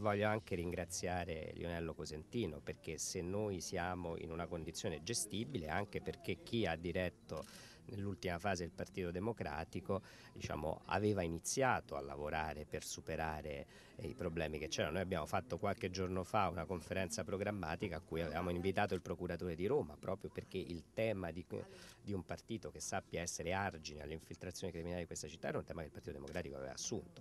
voglio anche ringraziare Lionello Cosentino perché se noi siamo in una condizione gestibile, anche perché chi ha diretto nell'ultima fase il Partito Democratico diciamo, aveva iniziato a lavorare per superare eh, i problemi che c'erano. Noi abbiamo fatto qualche giorno fa una conferenza programmatica a cui avevamo invitato il procuratore di Roma proprio perché il tema di, di un partito che sappia essere argine alle infiltrazioni criminali di questa città era un tema che il Partito Democratico aveva assunto.